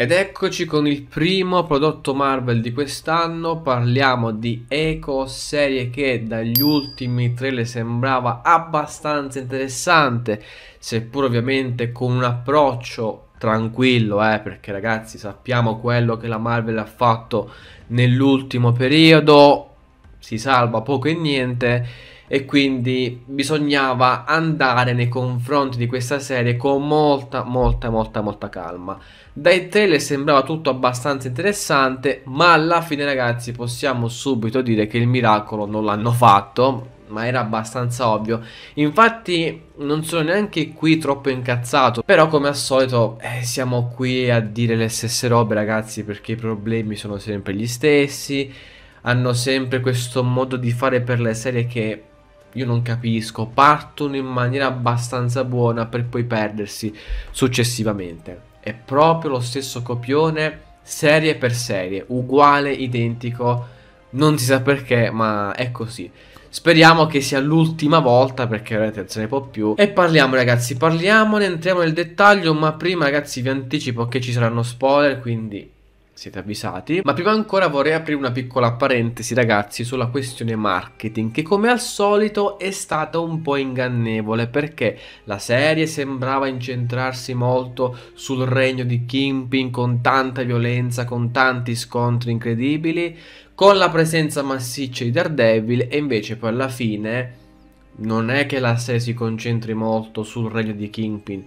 Ed eccoci con il primo prodotto Marvel di quest'anno, parliamo di Echo, serie che dagli ultimi trailer sembrava abbastanza interessante, seppur ovviamente con un approccio tranquillo, eh, perché ragazzi sappiamo quello che la Marvel ha fatto nell'ultimo periodo, si salva poco e niente e quindi bisognava andare nei confronti di questa serie con molta molta molta molta calma dai trailer sembrava tutto abbastanza interessante ma alla fine ragazzi possiamo subito dire che il miracolo non l'hanno fatto ma era abbastanza ovvio infatti non sono neanche qui troppo incazzato però come al solito eh, siamo qui a dire le stesse robe ragazzi perché i problemi sono sempre gli stessi hanno sempre questo modo di fare per le serie che io non capisco, partono in maniera abbastanza buona per poi perdersi successivamente. È proprio lo stesso copione serie per serie, uguale, identico, non si sa perché, ma è così. Speriamo che sia l'ultima volta perché veramente non se ne può più. E parliamo ragazzi, parliamone, entriamo nel dettaglio, ma prima ragazzi vi anticipo che ci saranno spoiler, quindi siete avvisati. Ma prima ancora vorrei aprire una piccola parentesi ragazzi sulla questione marketing che come al solito è stata un po' ingannevole perché la serie sembrava incentrarsi molto sul regno di Kingpin con tanta violenza, con tanti scontri incredibili, con la presenza massiccia di Daredevil e invece poi alla fine non è che la serie si concentri molto sul regno di Kingpin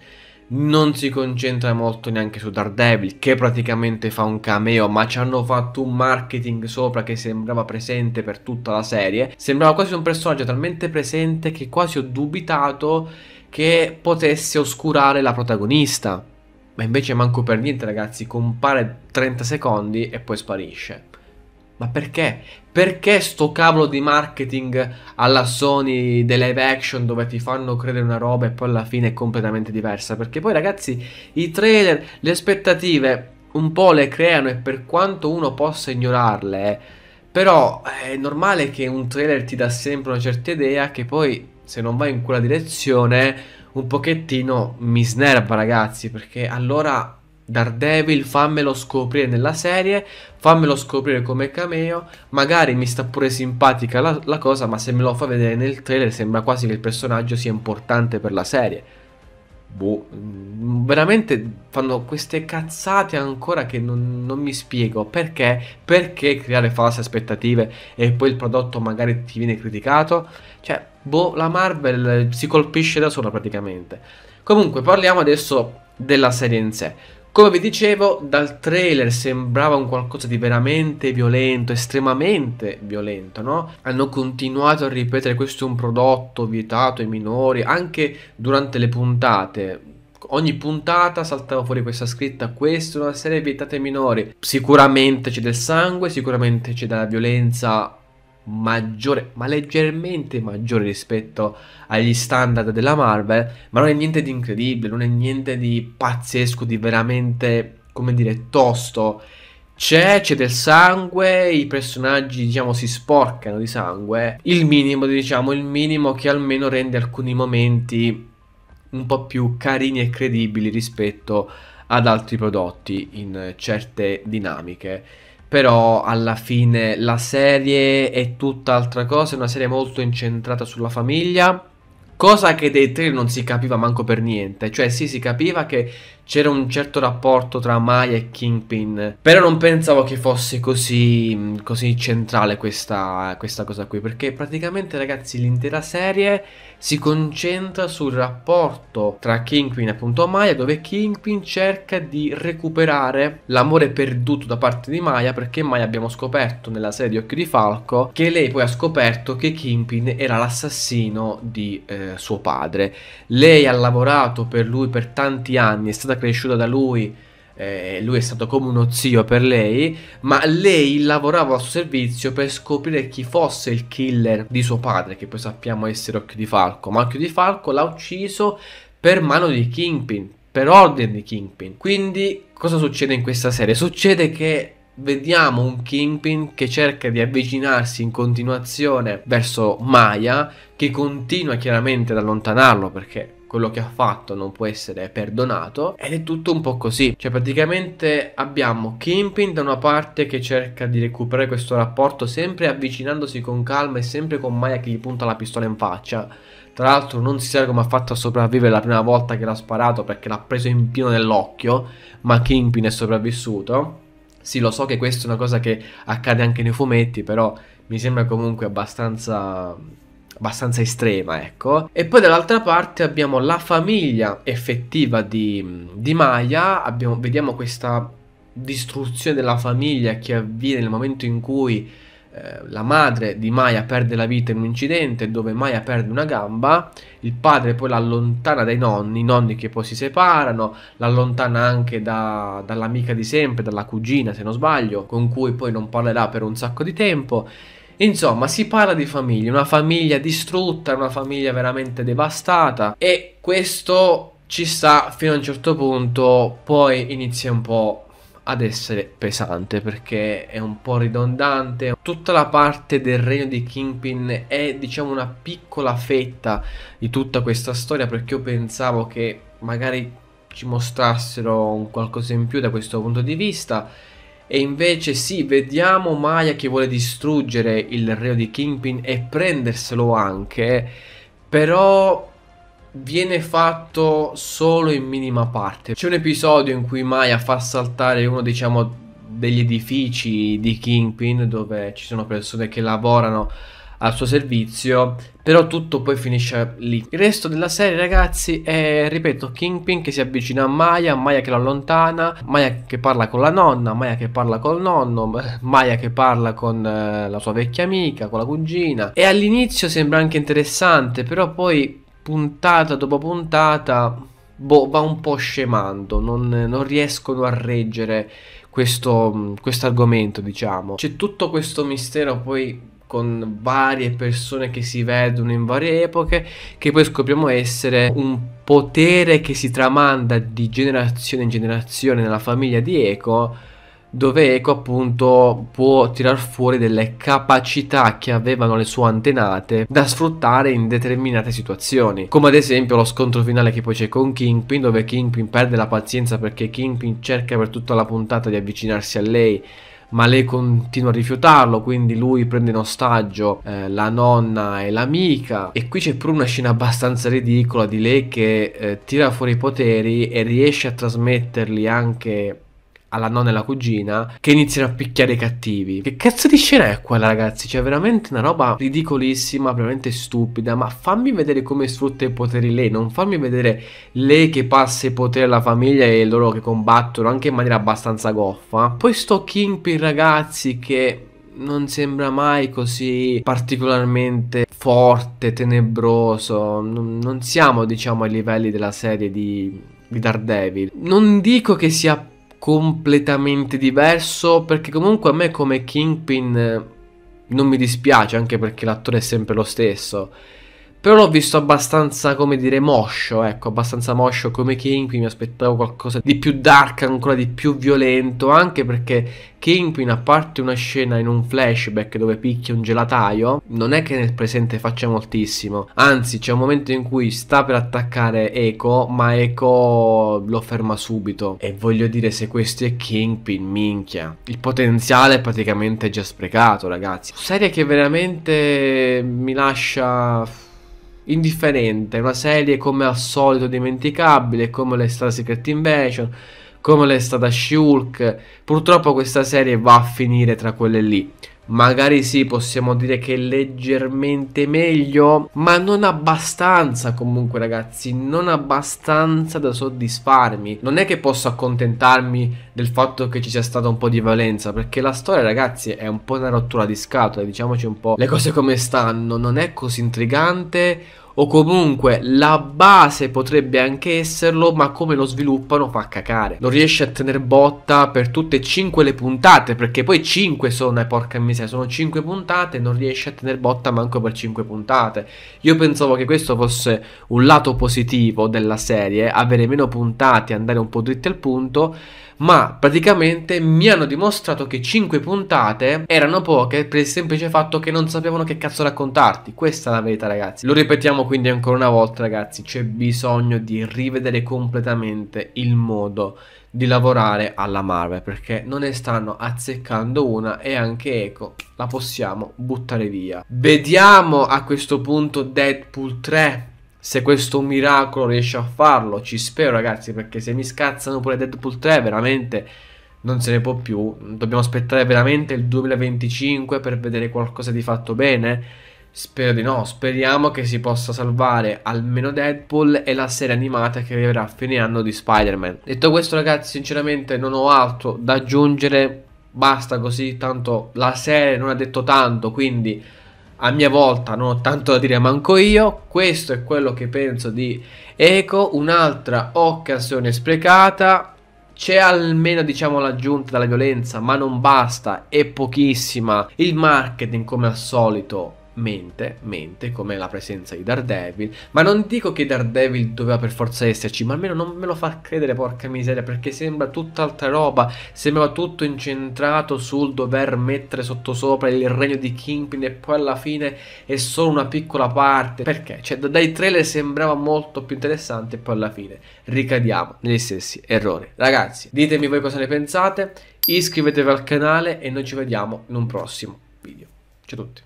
non si concentra molto neanche su Daredevil che praticamente fa un cameo ma ci hanno fatto un marketing sopra che sembrava presente per tutta la serie sembrava quasi un personaggio talmente presente che quasi ho dubitato che potesse oscurare la protagonista ma invece manco per niente ragazzi compare 30 secondi e poi sparisce ma perché? Perché sto cavolo di marketing alla Sony dei live action dove ti fanno credere una roba e poi alla fine è completamente diversa? Perché poi ragazzi i trailer, le aspettative un po' le creano e per quanto uno possa ignorarle, eh, però è normale che un trailer ti dà sempre una certa idea che poi se non vai in quella direzione un pochettino mi snerva ragazzi perché allora Daredevil, fammelo scoprire nella serie, fammelo scoprire come cameo, magari mi sta pure simpatica la, la, cosa, ma se me lo fa vedere nel trailer sembra quasi che il personaggio sia importante per la serie. Boh, mm, veramente fanno queste cazzate ancora che non, non mi spiego perché, perché creare false aspettative e poi il prodotto magari ti viene criticato. Cioè, boh, la Marvel si colpisce da sola praticamente. Comunque, parliamo adesso della serie in sé. Come vi dicevo, dal trailer sembrava un qualcosa di veramente violento, estremamente violento, no? Hanno continuato a ripetere questo è un prodotto vietato ai minori, anche durante le puntate. Ogni puntata saltava fuori questa scritta, questa è una serie vietata ai minori. Sicuramente c'è del sangue, sicuramente c'è della violenza maggiore, ma leggermente maggiore rispetto agli standard della Marvel, ma non è niente di incredibile, non è niente di pazzesco, di veramente, come dire, tosto. C'è, c'è del sangue, i personaggi diciamo si sporcano di sangue, il minimo diciamo, il minimo che almeno rende alcuni momenti un po' più carini e credibili rispetto ad altri prodotti in certe dinamiche però alla fine la serie è tutt'altra cosa, è una serie molto incentrata sulla famiglia, cosa che dei tre non si capiva manco per niente, cioè sì si capiva che c'era un certo rapporto tra Maya e Kingpin, però non pensavo che fosse così, mm, così centrale questa, questa cosa qui, perché praticamente ragazzi l'intera serie si concentra sul rapporto tra Kingpin e appunto Maya dove Kingpin cerca di recuperare l'amore perduto da parte di Maya perché Maya abbiamo scoperto nella serie di Occhi di Falco che lei poi ha scoperto che Kingpin era l'assassino di eh, suo padre. Lei ha lavorato per lui per tanti anni, è stata cresciuta da lui eh, lui è stato come uno zio per lei, ma lei lavorava al suo servizio per scoprire chi fosse il killer di suo padre, che poi sappiamo essere Occhio di Falco, ma Occhio di Falco l'ha ucciso per mano di Kingpin, per ordine di Kingpin. Quindi cosa succede in questa serie? Succede che vediamo un Kingpin che cerca di avvicinarsi in continuazione verso Maya, che continua chiaramente ad allontanarlo perché quello che ha fatto non può essere perdonato ed è tutto un po' così. Cioè praticamente abbiamo Kimpin da una parte che cerca di recuperare questo rapporto sempre avvicinandosi con calma e sempre con Maya che gli punta la pistola in faccia. Tra l'altro non si sa come ha fatto a sopravvivere la prima volta che l'ha sparato perché l'ha preso in pieno nell'occhio, ma Kimpin è sopravvissuto. Sì, lo so che questa è una cosa che accade anche nei fumetti, però mi sembra comunque abbastanza abbastanza estrema, ecco. E poi dall'altra parte abbiamo la famiglia effettiva di, di Maya, abbiamo, vediamo questa distruzione della famiglia che avviene nel momento in cui eh, la madre di Maya perde la vita in un incidente dove Maya perde una gamba, il padre poi l'allontana dai nonni, i nonni che poi si separano, l'allontana anche da, dall'amica di sempre, dalla cugina se non sbaglio, con cui poi non parlerà per un sacco di tempo Insomma, si parla di famiglia, una famiglia distrutta, una famiglia veramente devastata e questo ci sta fino a un certo punto, poi inizia un po' ad essere pesante perché è un po' ridondante. Tutta la parte del regno di Kingpin è diciamo una piccola fetta di tutta questa storia perché io pensavo che magari ci mostrassero un qualcosa in più da questo punto di vista e invece sì, vediamo Maya che vuole distruggere il reo di Kingpin e prenderselo anche, però viene fatto solo in minima parte. C'è un episodio in cui Maya fa saltare uno, diciamo, degli edifici di Kingpin dove ci sono persone che lavorano al suo servizio, però tutto poi finisce lì. Il resto della serie, ragazzi, è, ripeto, Kingpin che si avvicina a Maya, Maya che la allontana, Maya che parla con la nonna, Maya che parla col nonno, Maya che parla con eh, la sua vecchia amica, con la cugina. E all'inizio sembra anche interessante, però poi puntata dopo puntata, boh, va un po' scemando, non, non riescono a reggere questo, questo argomento, diciamo. C'è tutto questo mistero poi con varie persone che si vedono in varie epoche, che poi scopriamo essere un potere che si tramanda di generazione in generazione nella famiglia di Eco, dove Eco appunto può tirar fuori delle capacità che avevano le sue antenate da sfruttare in determinate situazioni, come ad esempio lo scontro finale che poi c'è con Kingpin, dove Kingpin perde la pazienza perché Kingpin cerca per tutta la puntata di avvicinarsi a lei ma lei continua a rifiutarlo, quindi lui prende in ostaggio eh, la nonna e l'amica. E qui c'è pure una scena abbastanza ridicola di lei che eh, tira fuori i poteri e riesce a trasmetterli anche alla nonna e alla cugina che iniziano a picchiare i cattivi. Che cazzo di scena è quella, ragazzi? Cioè, veramente una roba ridicolissima, veramente stupida. Ma fammi vedere come sfrutta i poteri lei. Non fammi vedere lei che passa i poteri alla famiglia e loro che combattono anche in maniera abbastanza goffa. Poi sto Kingpin, ragazzi, che non sembra mai così particolarmente forte, tenebroso. Non siamo, diciamo, ai livelli della serie di, di Daredevil. Non dico che sia completamente diverso perché comunque a me come Kingpin eh, non mi dispiace anche perché l'attore è sempre lo stesso però l'ho visto abbastanza, come dire, moscio, ecco, abbastanza moscio come Kingpin, mi aspettavo qualcosa di più dark, ancora di più violento, anche perché Kingpin, a parte una scena in un flashback dove picchia un gelataio, non è che nel presente faccia moltissimo, anzi c'è un momento in cui sta per attaccare Echo, ma Echo lo ferma subito. E voglio dire, se questo è Kingpin, minchia, il potenziale è praticamente già sprecato, ragazzi. Serie che veramente mi lascia indifferente, una serie come al solito dimenticabile, come l'è stata Secret Invasion, come l'è stata Shulk. Purtroppo questa serie va a finire tra quelle lì magari sì, possiamo dire che è leggermente meglio, ma non abbastanza comunque ragazzi, non abbastanza da soddisfarmi. Non è che posso accontentarmi del fatto che ci sia stata un po' di valenza, perché la storia ragazzi è un po' una rottura di scatole, diciamoci un po' le cose come stanno, non è così intrigante o comunque la base potrebbe anche esserlo, ma come lo sviluppano fa cacare. Non riesce a tenere botta per tutte e cinque le puntate, perché poi cinque sono, e eh, porca miseria, sono cinque puntate, non riesce a tenere botta manco per cinque puntate. Io pensavo che questo fosse un lato positivo della serie, avere meno puntate, andare un po' dritti al punto, ma praticamente mi hanno dimostrato che 5 puntate erano poche per il semplice fatto che non sapevano che cazzo raccontarti. Questa è la verità, ragazzi. Lo ripetiamo quindi ancora una volta, ragazzi, c'è bisogno di rivedere completamente il modo di lavorare alla Marvel perché non ne stanno azzeccando una e anche Eco la possiamo buttare via. Vediamo a questo punto Deadpool 3 se questo miracolo riesce a farlo, ci spero ragazzi, perché se mi scazzano pure Deadpool 3 veramente non se ne può più. Dobbiamo aspettare veramente il 2025 per vedere qualcosa di fatto bene. Spero di no, speriamo che si possa salvare almeno Deadpool e la serie animata che arriverà a fine anno di Spider-Man. Detto questo ragazzi, sinceramente non ho altro da aggiungere, basta così, tanto la serie non ha detto tanto, quindi a mia volta non ho tanto da dire manco io, questo è quello che penso di Eco, un'altra occasione sprecata, c'è almeno diciamo l'aggiunta della violenza, ma non basta, è pochissima, il marketing come al solito mente, mente, come la presenza di Daredevil. Ma non dico che Daredevil doveva per forza esserci, ma almeno non me lo fa credere, porca miseria, perché sembra tutt'altra roba. Sembrava tutto incentrato sul dover mettere sottosopra il regno di Kingpin e poi alla fine è solo una piccola parte. Perché? Cioè, dai trailer sembrava molto più interessante e poi alla fine ricadiamo negli stessi errori. Ragazzi, ditemi voi cosa ne pensate, iscrivetevi al canale e noi ci vediamo in un prossimo video. Ciao a tutti.